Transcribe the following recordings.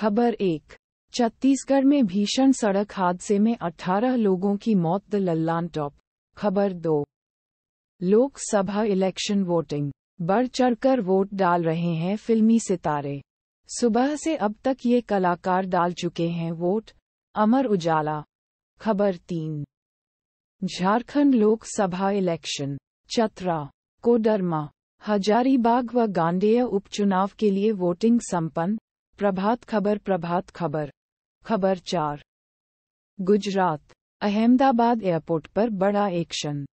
खबर एक छत्तीसगढ़ में भीषण सड़क हादसे में 18 लोगों की मौत द लल्लान टॉप खबर दो लोकसभा इलेक्शन वोटिंग बढ़ चढ़कर वोट डाल रहे हैं फिल्मी सितारे सुबह से अब तक ये कलाकार डाल चुके हैं वोट अमर उजाला खबर तीन झारखंड लोकसभा इलेक्शन चतरा कोडरमा हजारीबाग व गांडेय उपचुनाव के लिए वोटिंग संपन्न प्रभात खबर प्रभात खबर खबर चार गुजरात अहमदाबाद एयरपोर्ट पर बड़ा एक्शन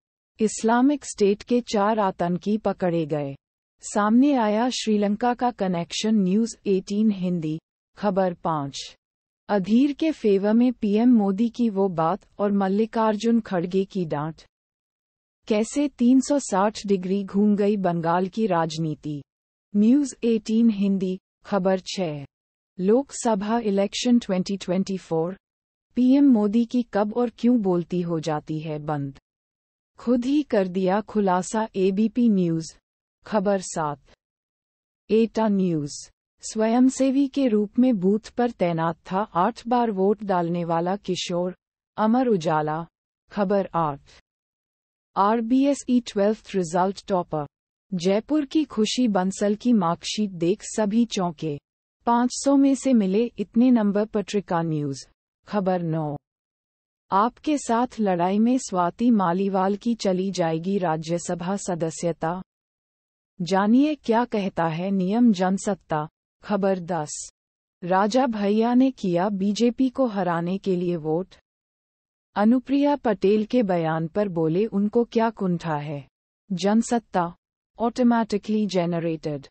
इस्लामिक स्टेट के चार आतंकी पकड़े गए सामने आया श्रीलंका का कनेक्शन न्यूज 18 हिंदी खबर पाँच अधीर के फेवर में पीएम मोदी की वो बात और मल्लिकार्जुन खड़गे की डांट कैसे 360 डिग्री घूम गई बंगाल की राजनीति न्यूज 18 हिंदी खबर छह लोकसभा इलेक्शन 2024 पीएम मोदी की कब और क्यों बोलती हो जाती है बंद खुद ही कर दिया खुलासा एबीपी न्यूज खबर सात एटा न्यूज स्वयंसेवी के रूप में बूथ पर तैनात था आठ बार वोट डालने वाला किशोर अमर उजाला खबर आठ आरबीएसई ई ट्वेल्थ रिजल्ट टॉपर जयपुर की खुशी बंसल की मार्कशीट देख सभी चौंके 500 में से मिले इतने नंबर पत्रिका न्यूज खबर नौ आपके साथ लड़ाई में स्वाति मालीवाल की चली जाएगी राज्यसभा सदस्यता जानिए क्या कहता है नियम जनसत्ता खबर दस राजा भैया ने किया बीजेपी को हराने के लिए वोट अनुप्रिया पटेल के बयान पर बोले उनको क्या कुंठा है जनसत्ता ऑटोमैटिकली जनरेटेड